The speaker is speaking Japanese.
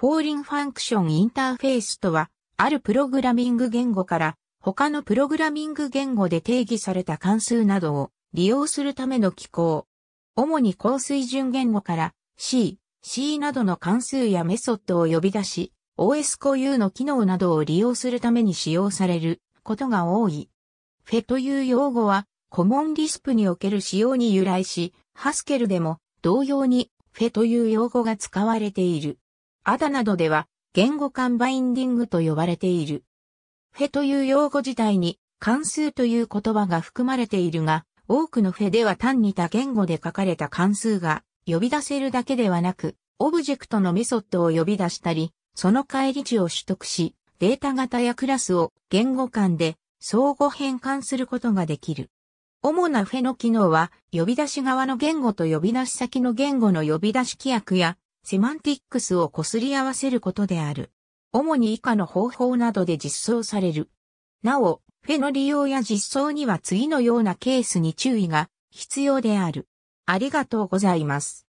フォーリンファンクションインターフェースとは、あるプログラミング言語から他のプログラミング言語で定義された関数などを利用するための機構。主に高水準言語から C、C などの関数やメソッドを呼び出し、OS 固有の機能などを利用するために使用されることが多い。フェという用語は、コモンリスプにおける使用に由来し、ハスケルでも同様にフェという用語が使われている。アダなどでは言語間バインディングと呼ばれている。フェという用語自体に関数という言葉が含まれているが、多くのフェでは単に多言語で書かれた関数が呼び出せるだけではなく、オブジェクトのメソッドを呼び出したり、その返り値を取得し、データ型やクラスを言語間で相互変換することができる。主なフェの機能は、呼び出し側の言語と呼び出し先の言語の呼び出し規約や、セマンティックスをこすり合わせることである。主に以下の方法などで実装される。なお、フェの利用や実装には次のようなケースに注意が必要である。ありがとうございます。